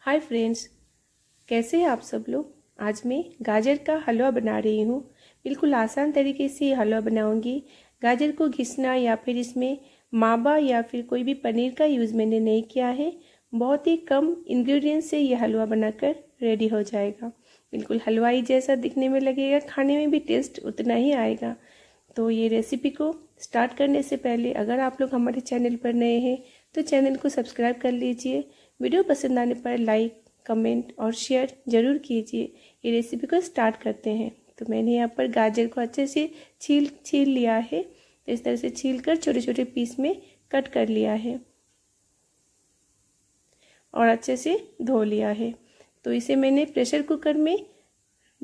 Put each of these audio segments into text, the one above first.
hi friends कैसे हैं आप सब लोग आज मैं गाजर का हलवा बना रही हूँ बिल्कुल आसान तरीके से हलवा बनाऊँगी गाजर को घिसना या फिर इसमें मावा या फिर कोई भी पनीर का यूज़ मैंने नहीं किया है बहुत ही कम इन्ग्रीडियंट से यह हलवा बनाकर रेडी हो जाएगा बिल्कुल हलवाई जैसा दिखने में लगेगा खाने में भी टेस्ट उतना ही आएगा तो ये रेसिपी को स्टार्ट करने से पहले अगर आप लोग हमारे चैनल पर नए हैं तो चैनल को सब्सक्राइब कर लीजिए वीडियो पसंद आने पर लाइक कमेंट और शेयर ज़रूर कीजिए ये रेसिपी को स्टार्ट करते हैं तो मैंने यहाँ पर गाजर को अच्छे से छील छील लिया है तो इस तरह से छील कर छोटे छोटे पीस में कट कर लिया है और अच्छे से धो लिया है तो इसे मैंने प्रेशर कुकर में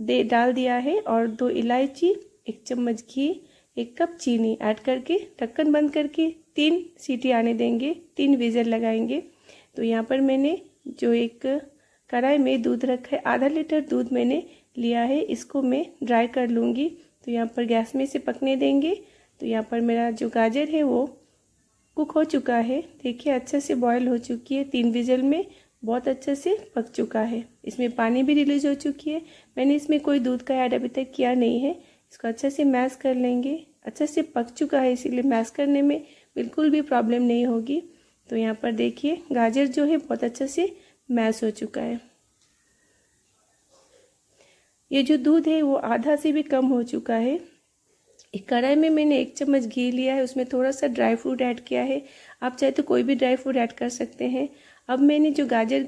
दे डाल दिया है और दो इलायची एक चम्मच घी एक कप चीनी ऐड करके ढक्कन बंद करके तीन सीटी आने देंगे तीन वेजर लगाएंगे तो यहाँ पर मैंने जो एक कढ़ाई में दूध रखा है आधा लीटर दूध मैंने लिया है इसको मैं ड्राई कर लूँगी तो यहाँ पर गैस में से पकने देंगे तो यहाँ पर मेरा जो गाजर है वो कुक हो चुका है देखिए अच्छे से बॉयल हो चुकी है तीन विजल में बहुत अच्छे से पक चुका है इसमें पानी भी रिलीज हो चुकी है मैंने इसमें कोई दूध का ऐड अभी तक किया नहीं है इसको अच्छे से मैश कर लेंगे अच्छे से पक चुका है इसीलिए मैश करने में बिल्कुल भी प्रॉब्लम नहीं होगी तो यहाँ पर देखिए गाजर जो है बहुत अच्छे से मैश हो चुका है ये जो दूध है वो आधा से भी कम हो चुका है एक कढ़ाई में मैंने एक चम्मच घी लिया है उसमें थोड़ा सा ड्राई फ्रूट ऐड किया है आप चाहे तो कोई भी ड्राई फ्रूट ऐड कर सकते हैं अब मैंने जो गाजर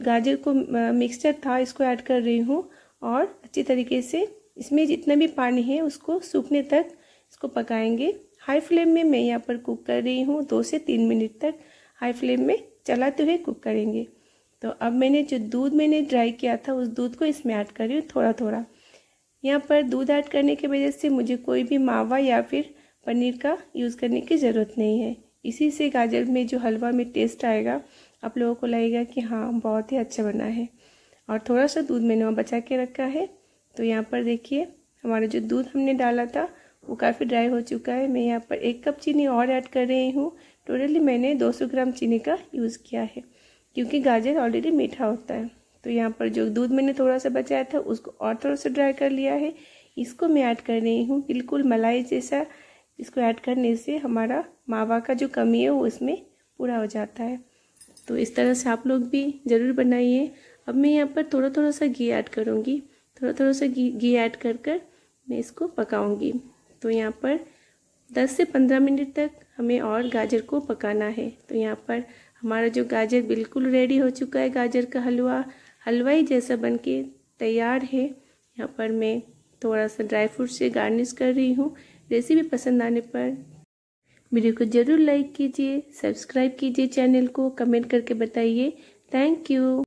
गाजर को मिक्सचर था इसको ऐड कर रही हूँ और अच्छी तरीके से इसमें जितना भी पानी है उसको सूखने तक इसको पकाएंगे हाई फ्लेम में मैं यहाँ पर कुक कर रही हूँ दो से तीन मिनट तक हाई फ्लेम में चलाते हुए कुक करेंगे तो अब मैंने जो दूध मैंने ड्राई किया था उस दूध को इसमें ऐड कर रही हूँ थोड़ा थोड़ा यहाँ पर दूध ऐड करने की वजह से मुझे कोई भी मावा या फिर पनीर का यूज़ करने की ज़रूरत नहीं है इसी से गाजर में जो हलवा में टेस्ट आएगा आप लोगों को लगेगा कि हाँ बहुत ही अच्छा बना है और थोड़ा सा दूध मैंने वहाँ बचा के रखा है तो यहाँ पर देखिए हमारा जो दूध हमने डाला था वो काफ़ी ड्राई हो चुका है मैं यहाँ पर एक कप चीनी और ऐड कर रही हूँ टोटली मैंने 200 ग्राम चीनी का यूज़ किया है क्योंकि गाजर ऑलरेडी मीठा होता है तो यहाँ पर जो दूध मैंने थोड़ा सा बचाया था उसको और थोड़ा सा ड्राई कर लिया है इसको मैं ऐड कर रही हूँ बिल्कुल मलाई जैसा इसको ऐड करने से हमारा मावा का जो कमी है वो इसमें पूरा हो जाता है तो इस तरह से आप लोग भी ज़रूर बनाइए अब मैं यहाँ पर थोड़ा थोड़ा सा घी ऐड करूँगी थोड़ा थोड़ा सा घी घी ऐड कर कर मैं इसको पकाऊँगी तो यहाँ पर 10 से 15 मिनट तक हमें और गाजर को पकाना है तो यहाँ पर हमारा जो गाजर बिल्कुल रेडी हो चुका है गाजर का हलवा हलवाई जैसा बन के तैयार है यहाँ पर मैं थोड़ा सा ड्राई फ्रूट से गार्निश कर रही हूँ रेसिपी पसंद आने पर वीडियो को ज़रूर लाइक कीजिए सब्सक्राइब कीजिए चैनल को कमेंट करके बताइए थैंक यू